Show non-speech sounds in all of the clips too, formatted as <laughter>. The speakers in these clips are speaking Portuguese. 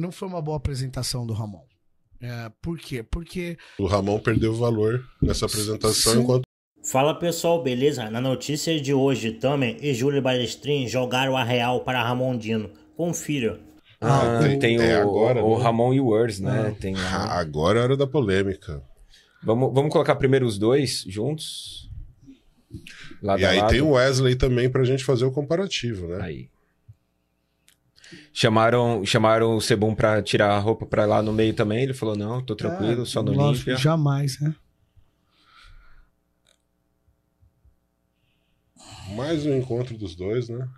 não foi uma boa apresentação do Ramon. É, por quê? Porque. O Ramon perdeu valor nessa apresentação Sim. enquanto. Fala pessoal, beleza? Na notícia de hoje, Tamer e Júlio Balestrin jogaram a real para Ramondino. Confira. Ah, ah tem, tem é, o, agora, o, né? Ramon e o Words, né? Ah, tem, ah, agora é hora da polêmica. Vamos, vamos colocar primeiro os dois juntos? Lado e aí lado. tem o Wesley também para a gente fazer o comparativo, né? Aí. Chamaram, chamaram o Sebum para tirar a roupa para lá no meio também. Ele falou: não, tô ah, tranquilo, é, só no limpo Jamais, né? Mais um encontro dos dois, né?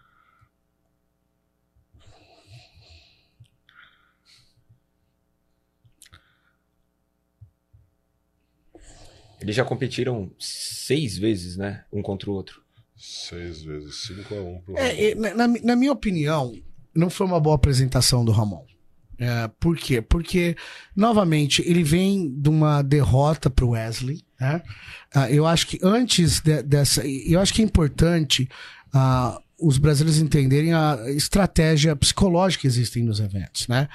Eles já competiram seis vezes, né? Um contra o outro. Seis vezes, cinco a um. Pro é, na, na minha opinião, não foi uma boa apresentação do Ramon. É, por quê? Porque, novamente, ele vem de uma derrota para o Wesley. Né? Ah, eu acho que antes de, dessa. Eu acho que é importante ah, os brasileiros entenderem a estratégia psicológica que existem nos eventos. Né?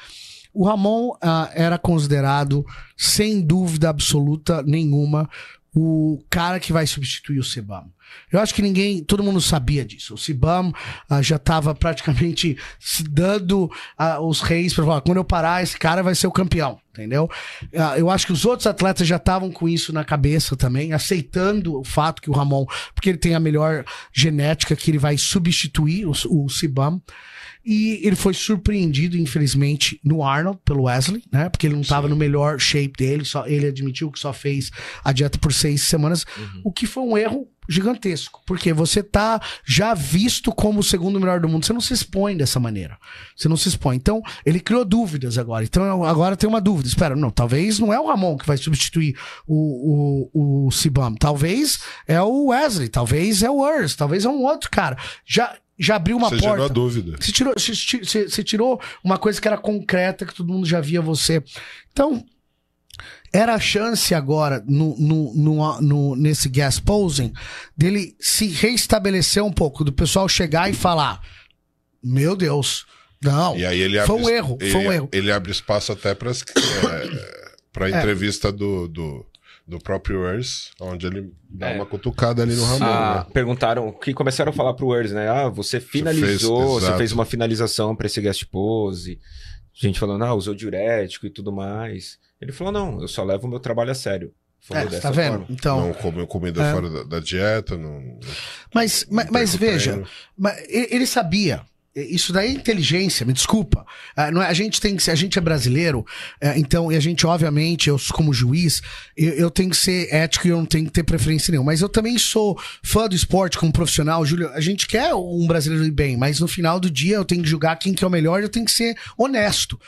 O Ramon ah, era considerado, sem dúvida absoluta nenhuma, o cara que vai substituir o Sebam. Eu acho que ninguém, todo mundo sabia disso. O Sibam ah, já estava praticamente se dando ah, os reis para falar: quando eu parar, esse cara vai ser o campeão, entendeu? Ah, eu acho que os outros atletas já estavam com isso na cabeça também, aceitando o fato que o Ramon, porque ele tem a melhor genética, que ele vai substituir o, Sibam E ele foi surpreendido, infelizmente, no Arnold, pelo Wesley, né? Porque ele não estava no melhor shape dele, só ele admitiu que só fez a dieta por seis semanas, uhum. o que foi um erro gigantesco, porque você tá já visto como o segundo melhor do mundo, você não se expõe dessa maneira. Você não se expõe. Então, ele criou dúvidas agora. Então, agora tem uma dúvida. Espera, não, talvez não é o Ramon que vai substituir o o, o Talvez é o Wesley, talvez é o Urs, talvez é um outro cara. Já já abriu uma você porta. Você tirou a dúvida. Você tirou, você, você tirou uma coisa que era concreta, que todo mundo já via você. Então, era a chance agora, no, no, no, no, nesse gas posing, dele se reestabelecer um pouco, do pessoal chegar e falar: Meu Deus, não. foi um erro. Ele, foi um erro. Ele abre espaço até para é, é a é. entrevista é. do, do do próprio Urs, onde ele dá é. uma cutucada ali no ah, Ramon. Ah, né? perguntaram, que começaram a falar pro Urs, né? Ah, você finalizou, você fez, você fez uma finalização para esse guest pose gente falando, ah, usou diurético e tudo mais. Ele falou, não, eu só levo o meu trabalho a sério. Falou é, tá vendo? Forma. Então, não como comida é. fora da, da dieta. Não, mas não mas, mas veja, ele sabia. É, isso daí é inteligência, me desculpa. É, não é, a gente tem que ser, a gente é brasileiro, é, então, e a gente, obviamente, eu como juiz, eu, eu, tenho que ser ético e eu não tenho que ter preferência nenhuma. Mas eu também sou fã do esporte como profissional, Júlio. A gente quer um brasileiro bem, mas no final do dia eu tenho que julgar quem que é o melhor, eu tenho que ser honesto.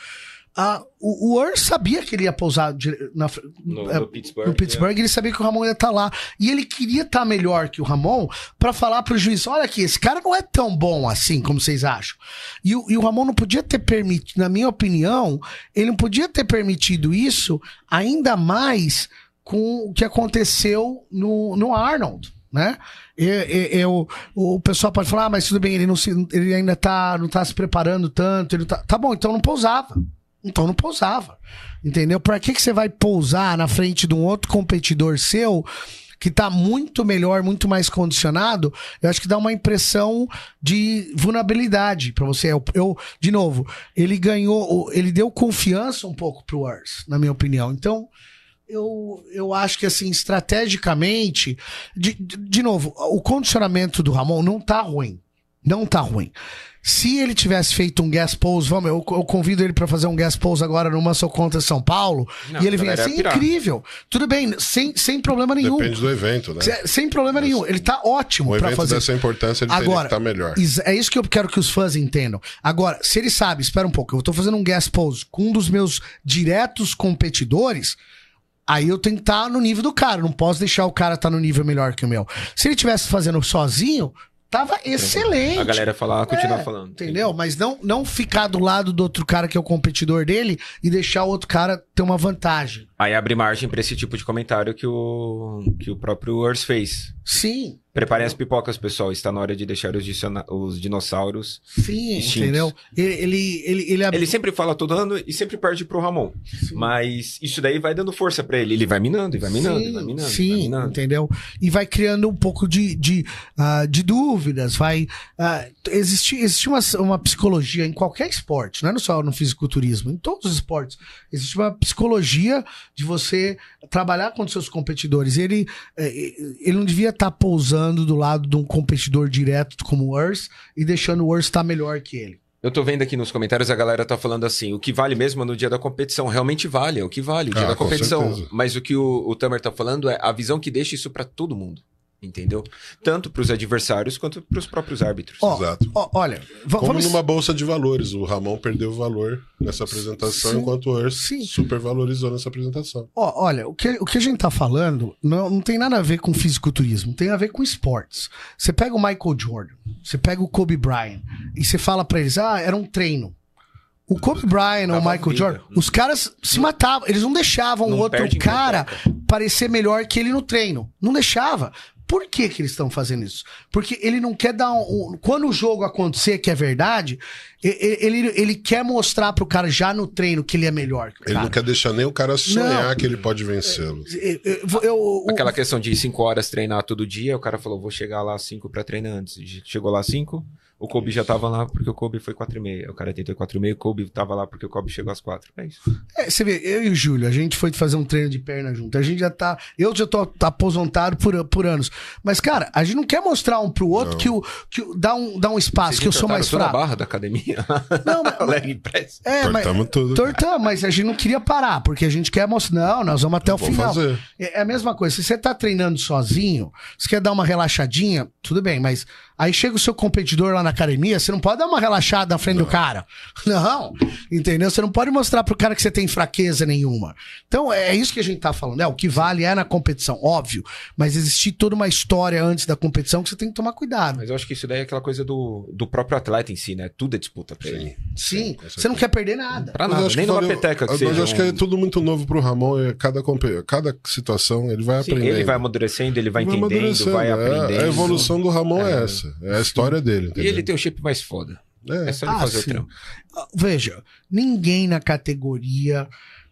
Ah, o, o Ur sabia que ele ia pousar na, no, é, no, Pittsburgh. No Pittsburgh é. ele sabia que o Ramon ia estar tá lá. E ele queria estar tá melhor que o Ramon para falar pro juiz: olha aqui, esse cara não é tão bom assim como vocês acham. E, e o Ramon não podia ter permitido, na minha opinião, ele não podia ter permitido isso ainda mais com o que aconteceu no, no Arnold né? Eu, eu, o pessoal pode falar, ah, mas tudo bem, ele, não se, ele ainda tá, não está se preparando tanto, ele tá, tá bom, então não pousava. Então não pousava. Entendeu? Para que, que você vai pousar na frente de um outro competidor seu que está muito melhor, muito mais condicionado? Eu acho que dá uma impressão de vulnerabilidade para você. Eu, eu, de novo, ele ganhou, ele deu confiança um pouco pro Urs, na minha opinião. Então, eu, eu acho que assim, estrategicamente, de, de, de novo, o condicionamento do Ramon não tá ruim. Não tá ruim. Se ele tivesse feito um guest pose, vamos, eu, eu convido ele para fazer um guest pose agora no Manso contra São Paulo, Não, e ele vem é assim, é incrível. Tudo bem, sem, sem problema nenhum. Depende do evento, né? sem problema Mas, nenhum. Ele tá ótimo para fazer. dessa importância, ele agora, tá melhor. É isso que eu quero que os fãs entendam. Agora, se ele sabe, espera um pouco, eu tô fazendo um guest pose com um dos meus diretos competidores, Aí eu tenho que estar tá no nível do cara. Não posso deixar o cara estar tá no nível melhor que o meu. Se ele tivesse fazendo sozinho, Tava excelente. A galera falar, ah, continuar é, falando. Entendeu? Mas não, não ficar do lado do outro cara que é o competidor dele e deixar o outro cara ter uma vantagem. Aí abre margem para esse tipo de comentário que o, que o próprio Urs fez. Sim. Preparem as pipocas, pessoal. Está na hora de deixar os, os dinossauros. Sim, extintos. entendeu? Ele, ele, ele, ele, ab... ele, sempre fala todo ano e sempre perde pro Ramon. Sim. Mas isso daí vai dando força para ele. Ele vai minando, e vai minando, sim, vai minando. Sim, vai minando. entendeu? E vai criando um pouco de, de, uh, de dúvidas. Vai. Uh, existe existe uma, uma psicologia em qualquer esporte, não é só no fisiculturismo, em todos os esportes. Existe uma psicologia de você trabalhar com os seus competidores. Ele, eh, ele não devia estar tá pousando do lado de um competidor direto como o Urs e deixando o Urs estar tá melhor que ele. Eu tô vendo aqui nos comentários a galera tá falando assim: o que vale mesmo no dia da competição. Realmente vale, é o que vale, o dia ah, da competição. Certeza. Mas o que o, o Tamer tá falando é a visão que deixa isso para todo mundo. Entendeu? Tanto para os adversários quanto para os próprios árbitros. Oh, Exato. Oh, olha, Como vamos... numa bolsa de valores. O Ramon perdeu valor nessa apresentação, sim, enquanto o Urs supervalorizou nessa apresentação. Oh, olha, o que, o que a gente está falando não, não tem nada a ver com fisiculturismo, tem a ver com esportes. Você pega o Michael Jordan, você pega o Kobe Bryant, e você fala para eles: ah, era um treino. O Kobe Bryant ou o Michael vida. Jordan, os caras se matavam. Eles não deixavam o outro cara parecer melhor que ele no treino. Não deixava. Por que, que eles estão fazendo isso? Porque ele não quer dar um, um, Quando o jogo acontecer, que é verdade, ele, ele quer mostrar pro cara já no treino que ele é melhor. Ele cara. não quer deixar nem o cara sonhar não. que ele pode vencê-lo. Aquela questão de 5 horas treinar todo dia, o cara falou: vou chegar lá às 5 para treinar antes. Chegou lá às 5, o Kobe isso. já tava lá porque o Kobe foi 4 e meia. O cara tentou 4 e meia, o Kobe tava lá porque o Kobe chegou às 4. É isso. É, você vê, eu e o Júlio, a gente foi fazer um treino de perna junto. A gente já tá. Eu já tô tá aposentado por, por anos. Mas, cara, a gente não quer mostrar um pro outro que, o, que dá, um, dá um espaço, Vocês que eu sou mais fraco. barra da academia. Não, <laughs> mas, leg press. É, tortamos mas, tudo. Tortamos, mas a gente não queria parar, porque a gente quer mostrar. Não, nós vamos até eu o final. Fazer. É, é a mesma coisa. Se você tá treinando sozinho, você quer dar uma relaxadinha, tudo bem, mas aí chega o seu competidor lá na academia, você não pode dar uma relaxada na frente do cara. <laughs> Não. Entendeu? Você não pode mostrar pro cara que você tem fraqueza nenhuma. Então, é, é isso que a gente tá falando. É, o que vale é na competição, óbvio. Mas existe toda uma história antes da competição que você tem que tomar cuidado. Mas eu acho que isso daí é aquela coisa do, do próprio atleta em si, né? Tudo é disputa pra Sim. ele. Sim. você não quer perder nada. Pra nada. Nem numa peteca que Mas seja, eu acho um... que é tudo muito novo pro Ramon. é cada, cada situação ele vai Sim, aprendendo. Ele vai amadurecendo, ele vai, entendendo, vai é, aprendendo. A evolução do Ramon é, é essa. É a história dele. Entendeu? ele tem um chip mais foda. É, é só ele ah, fazer sim. o trampo. Ah, veja, ninguém na categoria,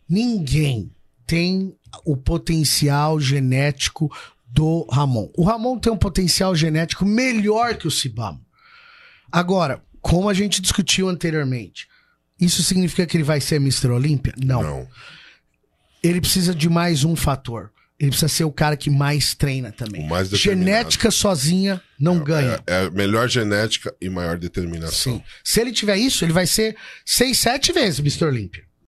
ninguém tem o potencial genético do Ramon. O Ramon tem um potencial genético melhor que o Cibamo. Agora, como a gente discutiu anteriormente, isso significa que ele vai ser Mr. Olímpia? Não. Não. Ele precisa de mais um fator ele precisa ser o cara que mais treina também. O mais genética sozinha não é, ganha. É, é, melhor genética e maior determinação. Sim. Se ele tiver isso, ele vai ser seis, sete vezes Mr. Olímpia.